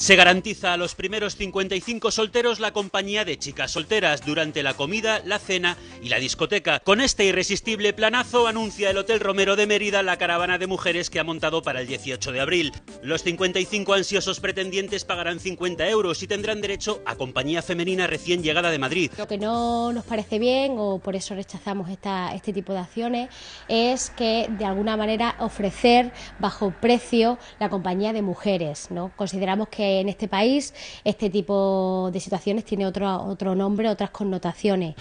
Se garantiza a los primeros 55 solteros la compañía de chicas solteras durante la comida, la cena y la discoteca. Con este irresistible planazo anuncia el Hotel Romero de Mérida la caravana de mujeres que ha montado para el 18 de abril. Los 55 ansiosos pretendientes pagarán 50 euros y tendrán derecho a compañía femenina recién llegada de Madrid. Lo que no nos parece bien, o por eso rechazamos esta, este tipo de acciones, es que de alguna manera ofrecer bajo precio la compañía de mujeres. ¿no? Consideramos que en este país este tipo de situaciones tiene otro, otro nombre, otras connotaciones.